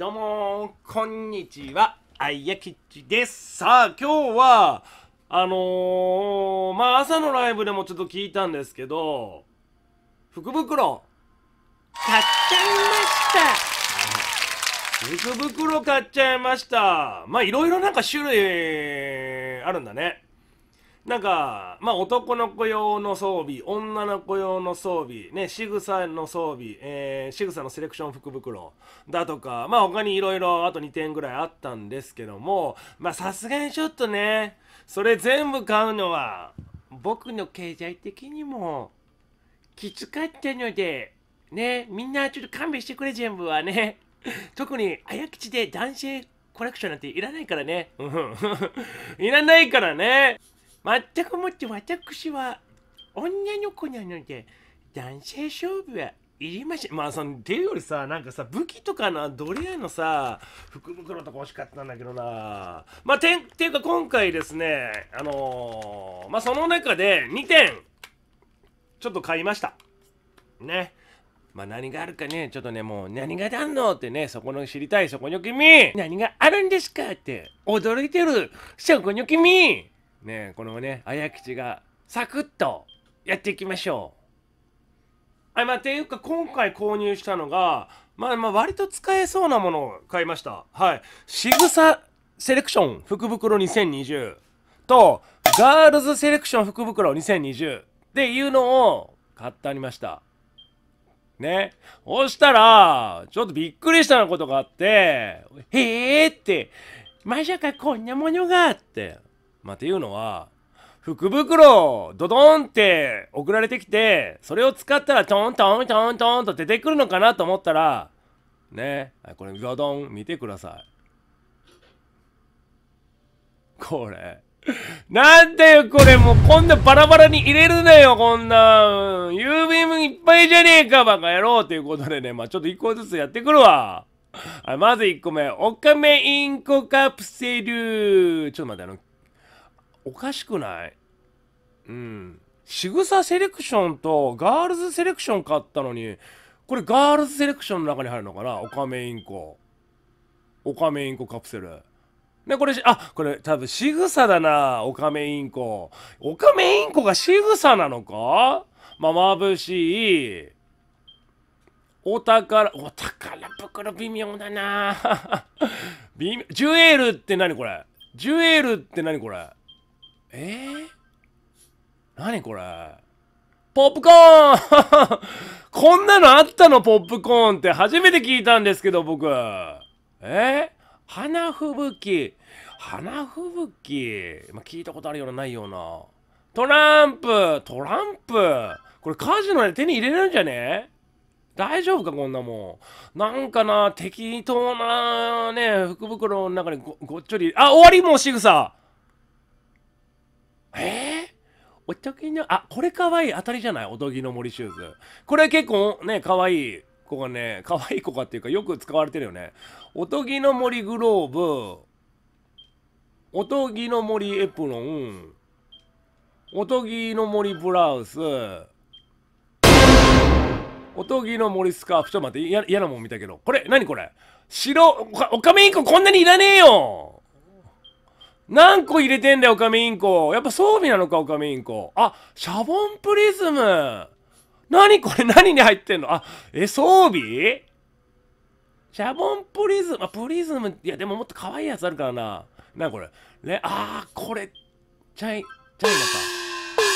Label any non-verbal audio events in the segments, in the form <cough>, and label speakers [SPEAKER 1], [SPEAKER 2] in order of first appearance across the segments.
[SPEAKER 1] どうもこんにちは、あいやきちです。さあ、今日は、あのー、まあ、朝のライブでもちょっと聞いたんですけど、福袋、買っちゃいました福袋買っちゃいました。まあ、いろいろなんか種類あるんだね。なんか、まあ、男の子用の装備、女の子用の装備、ね、仕草の装備、えー、仕草のセレクション福袋だとか、まあ、他にいろいろあと2点ぐらいあったんですけども、まあ、さすがにちょっとね、それ全部買うのは、僕の経済的にも、きつかったので、ね、みんなちょっと勘弁してくれ、全部はね。特に、あやきちで男性コレクションなんていらないからね。いらないからね。まったくもって私は女の子なので男性勝負はいりましまあ、その、ていうよりさ、なんかさ、武器とかな、ドリアのさ、福袋とか欲しかったんだけどな。まあ、てん、ていうか今回ですね、あのー、まあ、その中で2点、ちょっと買いました。ね。まあ、何があるかね、ちょっとね、もう、何があんのってね、そこの知りたい、そこの君何があるんですかって、驚いてる、そこの君ねこのね綾吉がサクッとやっていきましょうはいまあていうか今回購入したのがまあまあ割と使えそうなものを買いましたはい仕草セレクション福袋2020とガールズセレクション福袋2020っていうのを買ってありましたね。そしたら、ちょっとびっくりしたようなことがあって、へえって、まさかこんなものがってまあ、っていうのは、福袋ドドンって送られてきて、それを使ったらトントントントンと出てくるのかなと思ったら、ね、これドドン見てください。これ。なんだよ、これ。もう、こんなバラバラに入れるなよ、こんな。ん、郵便もいっぱいじゃねえか、バカ野郎。ということでね、まあちょっと一個ずつやってくるわ。はい、まず1個目。オカメインコカプセル。ちょっと待って、あの、おかしくないうん仕草セレクションとガールズセレクション買ったのにこれガールズセレクションの中に入るのかなオカメインコオカメインコカプセルで、これ、あ、これ多分仕草だな、オカメインコ。オカメインコが仕草なのかまあ、眩しい。お宝、お宝袋微妙だな微妙。ジュエルって何これジュエルって何これえー、何これポップコーン <laughs> こんなのあったのポップコーンって初めて聞いたんですけど僕。えー、花吹雪。花吹雪。まあ、聞いたことあるようなないような。トランプトランプこれカジノで手に入れるんじゃね大丈夫かこんなもん。なんかな、適当なね、福袋の中にごごっちょり。あ、終わりもう仕草えー、おょきにあこれかわいい当たりじゃないおとぎの森シューズこれ結構ねかわいい子がねかわいい子かっていうかよく使われてるよねおとぎの森グローブおとぎの森エプロンおとぎの森ブラウスおとぎの森スカーフちょっと待って嫌なもん見たけどこれ何これ白おかめインコこんなにいらねえよ何個入れてんだよ、オカミインコ。やっぱ装備なのか、オカミインコ。あ、シャボンプリズム。何これ何に入ってんのあ、え、装備シャボンプリズム。あ、プリズム。いや、でももっと可愛いやつあるからな。なこれ。ね、あー、これ、チャイ、チャイナか。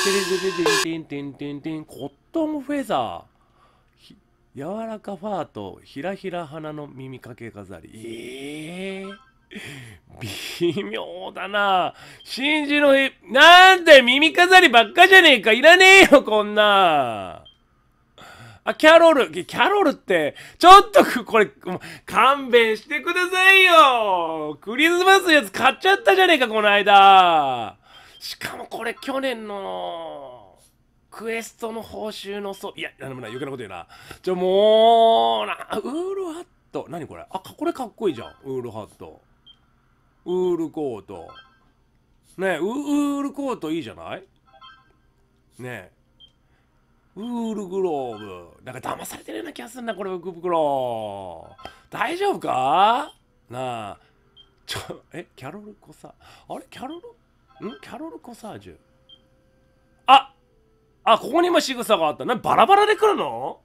[SPEAKER 1] テレテレテンテンテンテンテン。コットンフェザー。柔らかファーとひらひら花の耳かけ飾り。えー奇妙だな。真珠の日、なんで耳飾りばっかじゃねえか。いらねえよ、こんな。あ、キャロル、キャロルって、ちょっとこれ、勘弁してくださいよクリスマスのやつ買っちゃったじゃねえか、この間しかもこれ去年の、クエストの報酬のそう、いや、なんもない、余計なこと言うな。ちょ、もう、な、ウールハット。何これあ、これかっこいいじゃん、ウールハット。ウールコート。ねウールコートいいじゃないねウールグローブ。なんか騙されてるような気がするな、これ、福袋。大丈夫かなあ。ちょ、え、キャロルコサ。あれキャロルんキャロルコサージュ。ああ、ここにも仕草があった。な、バラバラで来るの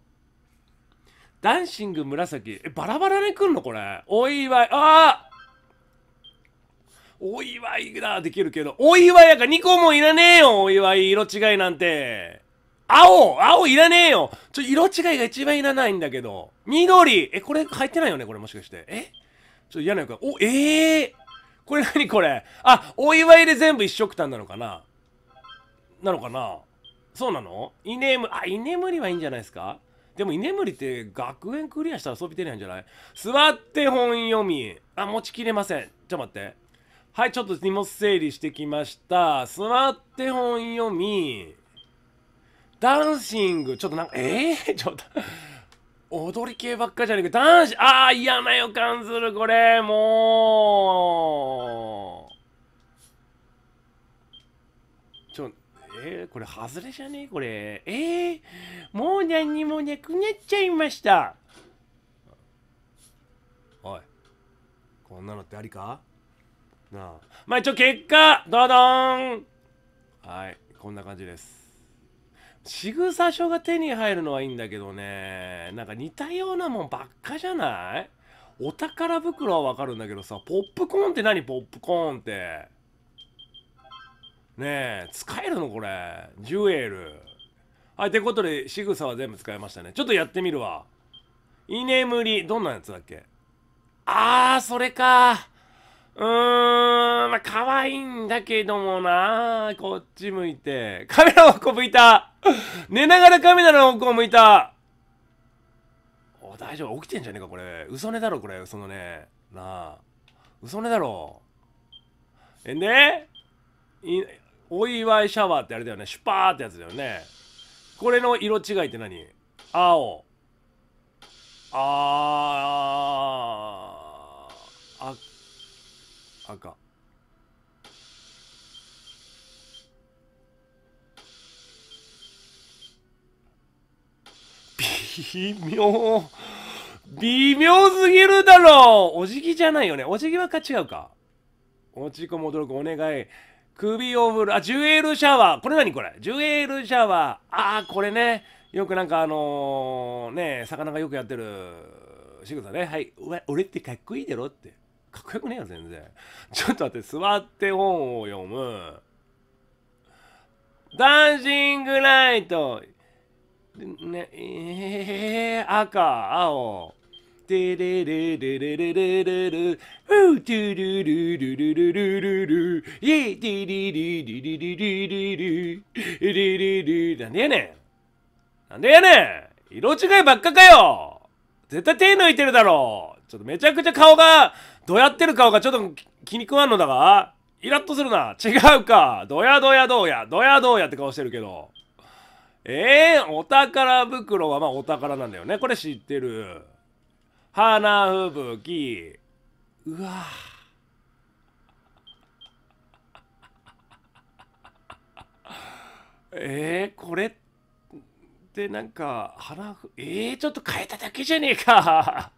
[SPEAKER 1] ダンシング紫。え、バラバラで来るのこれ。お祝い。ああお祝いだ、できるけど。お祝いやから2個もいらねえよ、お祝い。色違いなんて。青青いらねえよちょ、色違いが一番いらないんだけど。緑え、これ入ってないよねこれもしかして。えちょっと嫌な予感。お、ええー、これ何これあ、お祝いで全部一色単なのかななのかなそうなの居眠り、あ、居眠りはいいんじゃないですかでも居眠りって学園クリアしたら遊びてないんじゃない座って本読み。あ、持ちきれません。ちょっと待って。はい、ちょっと荷物整理してきました。スマって本読み、ダンシング、ちょっとなんか、えー、<laughs> ちょっと、踊り系ばっかじゃねえか、ダンシああ、嫌な予感する、これ、もう。ちょ、えー、これ、外れじゃねえこれ。えー、もう何にもなくなっちゃいました。おい、こんなのってありかなあまあ一応結果ドドーンはいこんな感じです仕ぐさ書が手に入るのはいいんだけどねなんか似たようなもんばっかじゃないお宝袋はわかるんだけどさポップコーンって何ポップコーンってねえ使えるのこれジュエルはいてことで仕草は全部使いましたねちょっとやってみるわ居眠りどんなやつだっけあーそれかうーん、まあ、可愛いんだけどもなこっち向いて。カメラの方向向いた寝ながらカメラの方向向いたお、大丈夫起きてんじゃねえか、これ。嘘寝だろ、これ。嘘のね。なあ。嘘寝だろ。え、ねいお祝いシャワーってあれだよね。シュパーってやつだよね。これの色違いって何青。あー。赤微妙微妙すぎるだろうお辞儀じゃないよねお辞儀はか違うかおちこも驚ろくお願い首を振るあジュエルシャワーこれ何これジュエルシャワーああこれねよくなんかあのー、ね魚がよくやってる仕草ねはい俺ってかっこいいだろってかっこよくねえよ全然ちょっと待って座って本を読むダンシングライトねえー、赤青テレレレレレレレレフートゥルルルルルルルルイティリリリリリリリリリリリなんでやねんなんでやねん色違いばっかかよ絶対手抜いてるだろちょっとめちゃくちゃ顔が、どやってる顔がちょっと気に食わんのだが、イラッとするな。違うか。どやどやどうや、どやどうやって顔してるけど。ええー、お宝袋はまあお宝なんだよね。これ知ってる。花吹雪。うわえ <laughs> えー、これってなんか花ええー、ちょっと変えただけじゃねえか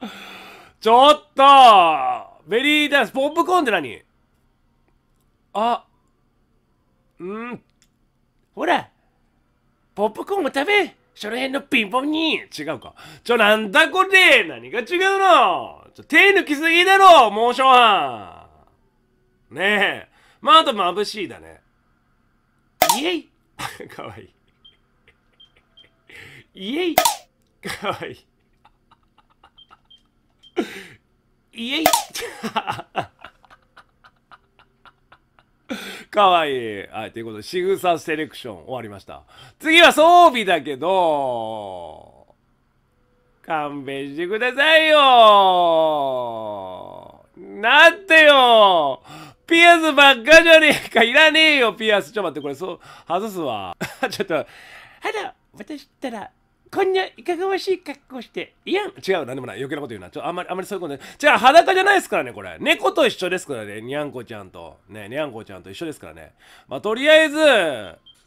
[SPEAKER 1] <laughs> ちょっとベリーダンス、ポップコーンって何あ、うん。ほらポップコーンを食べその辺のピンポンに違うか。ちょ、なんだこれ何が違うのちょ、手抜きすぎだろモーション犯ねえ。まあ、あと眩しいだね。イエイ <laughs> かわいい。イエイかわいい。イエイ <laughs> かわいい。はい、ということで、仕草セレクション終わりました。次は装備だけど、勘弁してくださいよなってよピアスばっかじゃねえかいらねえよ、ピアス。ちょっと待って、これ、そう、外すわ。<laughs> ちょっと、あら、私ったら、こんにゃいかがわしい格好して、いやん、違う、なんでもない、余計なこと言うな、ちょあんまり、あんまりそういうことなじゃあ、裸じゃないですからね、これ。猫と一緒ですからね、にゃんこちゃんと、ね、にゃんこちゃんと一緒ですからね。まあ、とりあえず、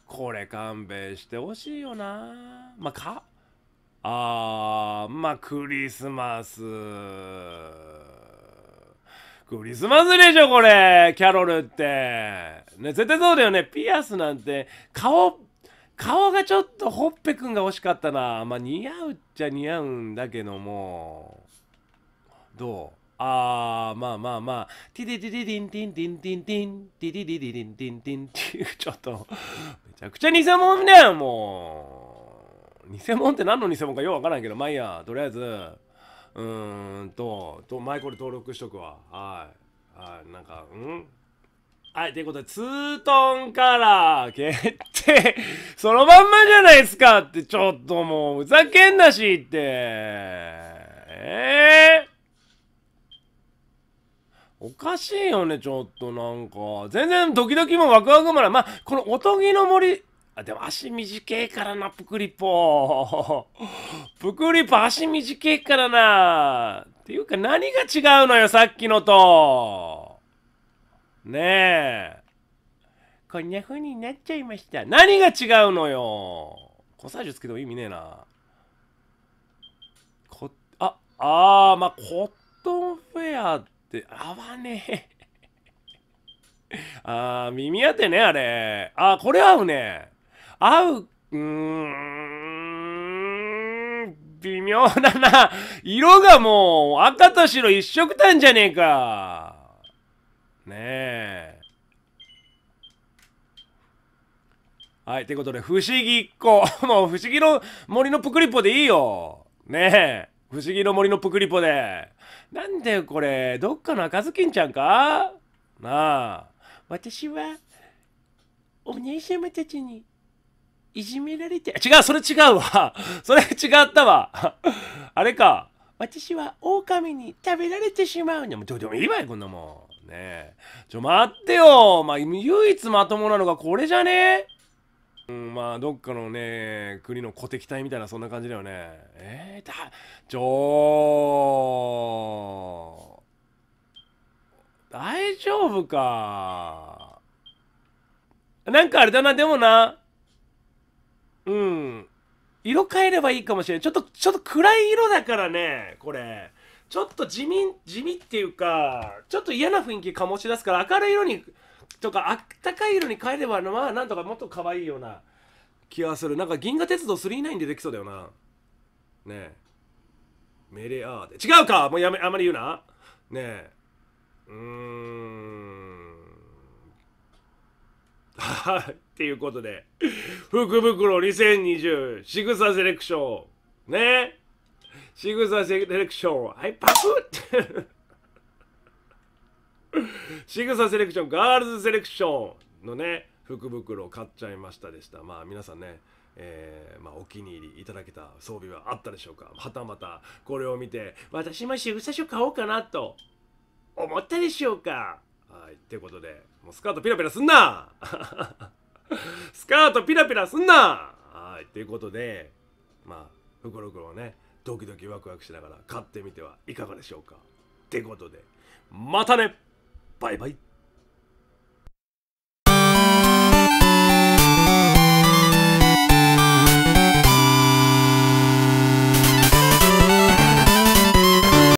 [SPEAKER 1] これ勘弁してほしいよな。まあ、か、あー、まあ、クリスマス。クリスマスでしょ、これ、キャロルって。ね、絶対そうだよね、ピアスなんて、顔、顔がちょっとほっぺくんが惜しかったなまあ似合うっちゃ似合うんだけどもどうあーまあまあまあティディディディディンティンティンティンティンティディディディディンティンティンっていうちょっとめちゃくちゃ偽物だよもう偽物って何の偽物かようわからんけどまあいいやとりあえずうーんとと前これ登録しとくわはいはいなんかうんはい、ということで、ツートンカラー決定 <laughs> そのまんまじゃないですかって、ちょっともう、ふざけんなしって。えー、おかしいよね、ちょっとなんか。全然ドキドキもワクワクもない。まあ、このおとぎの森、あ、でも足短いからな、ぷくりぽ。<laughs> ぷくりぽ足短いからな。っていうか何が違うのよ、さっきのと。ねえ。こんな風になっちゃいました。何が違うのよコサージュつけても意味ねえな。こ、あ、あまあ、コットンフェアって合わねえ。<laughs> あー、耳当てね、あれ。あー、これ合うね。合う、うーん、微妙だな。色がもう赤と白一色たんじゃねえか。えはいということで不思議っ子 <laughs> もう不思議の森のプクリポでいいよねえ不思議の森のプクリポでなんでこれどっかの赤ずきんちゃんかなあ私はお姉様たちにいじめられて違うそれ違うわ <laughs> それ違ったわ <laughs> あれか私は狼に食べられてしまうねもうどうでもいいわよこんなもんねちょ待ってよまあ唯一まともなのがこれじゃねうん、まあどっかのね国の古敵隊みたいなそんな感じだよねえー、だちょ大丈夫かなんかあれだなでもなうん色変えればいいかもしれないちょっとちょっと暗い色だからねこれちょっと地味地味っていうかちょっと嫌な雰囲気醸し出すから明るい色にとかあったかい色に変えればまあなんとかもっと可愛いような気がするなんか銀河鉄道9でできそうだよなねえメレアーで違うかもうやめあまり言うなねえうーんはいっていうことで福袋2020仕草セレクションねえシグザセレクション。はい、パクシグザセレクション、ガールズセレクションのね、福袋を買っちゃいましたでした。まあ皆さんね、えー、まあ、お気に入りいただけた装備はあったでしょうかはたまたこれを見て、私もシグサョ買おうかなと思ったでしょうかはい、ってことで、もうスカートピラピラすんな <laughs> スカートピラピラすんなはい、っていうことで、まあ、福袋をね、ドキドキワクワクしながら買ってみてはいかがでしょうかってことでまたねバイバイ